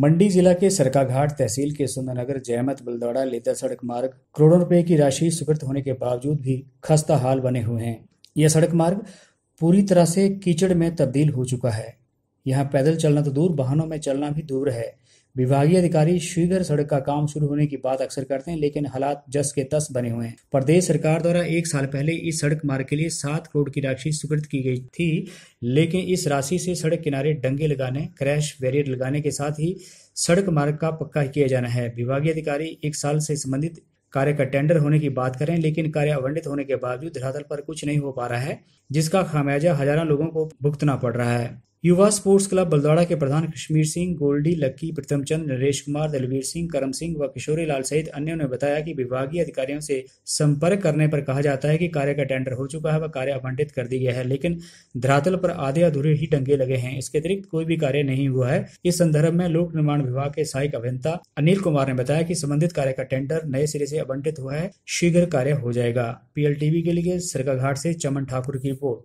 मंडी जिला के सरकाघाट तहसील के सुंदरनगर जयमत बलदौड़ा लेदर सड़क मार्ग करोड़ों रुपए की राशि स्वीकृत होने के बावजूद भी खस्ता हाल बने हुए हैं यह सड़क मार्ग पूरी तरह से कीचड़ में तब्दील हो चुका है यहाँ पैदल चलना तो दूर वाहनों में चलना भी दूर है विभागीय अधिकारी शीघ्र सड़क का काम शुरू होने की बात अक्सर करते हैं लेकिन हालात जस के तस बने हुए हैं प्रदेश सरकार द्वारा एक साल पहले इस सड़क मार्ग के लिए सात करोड़ की राशि स्वीकृत की गई थी लेकिन इस राशि से सड़क किनारे डंगे लगाने क्रैश बैरियर लगाने के साथ ही सड़क मार्ग का पक्का किया जाना है विभागीय अधिकारी एक साल से संबंधित कार्य का टेंडर होने की बात करें लेकिन कार्य आवंटित होने के बावजूद धरातल पर कुछ नहीं हो पा रहा है जिसका खामियाजा हजारों लोगों को भुगतना पड़ रहा है युवा स्पोर्ट्स क्लब बलदाड़ा के प्रधान कश्मीर सिंह गोल्डी लक्की प्रथम चंद नरेश कुमार दलवीर सिंह करम सिंह व किशोरी लाल सहित अन्यों ने बताया कि विभागीय अधिकारियों से संपर्क करने पर कहा जाता है कि कार्य का टेंडर हो चुका है व कार्य आवंटित कर दिया गया है लेकिन धरातल पर आधे अधूरे ही टंगे लगे हैं इसके अतिरिक्त कोई भी कार्य नहीं हुआ है इस संदर्भ में लोक निर्माण विभाग के सहायक अभियंता अनिल कुमार ने बताया की संबंधित कार्य का टेंडर नए सिरे से आवंटित हुआ है शीघ्र कार्य हो जाएगा पीएलटीवी के लिए सरकाघाट से चमन ठाकुर की रिपोर्ट